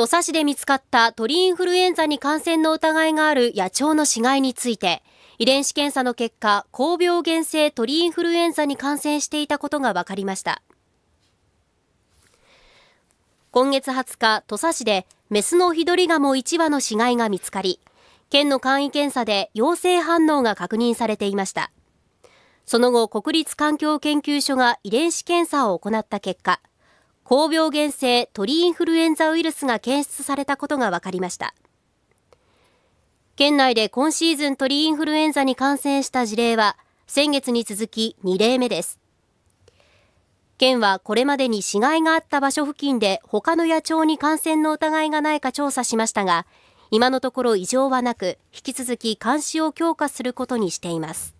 土佐市で見つかった鳥インフルエンザに感染の疑いがある野鳥の死骸について、遺伝子検査の結果、高病原性鳥インフルエンザに感染していたことが分かりました。今月20日、土佐市でメスのヒドリガモ1羽の死骸が見つかり、県の簡易検査で陽性反応が確認されていました。その後、国立環境研究所が遺伝子検査を行った結果、高病原性鳥インフルエンザウイルスが検出されたことが分かりました県内で今シーズン鳥インフルエンザに感染した事例は先月に続き2例目です県はこれまでに死骸があった場所付近で他の野鳥に感染の疑いがないか調査しましたが今のところ異常はなく引き続き監視を強化することにしています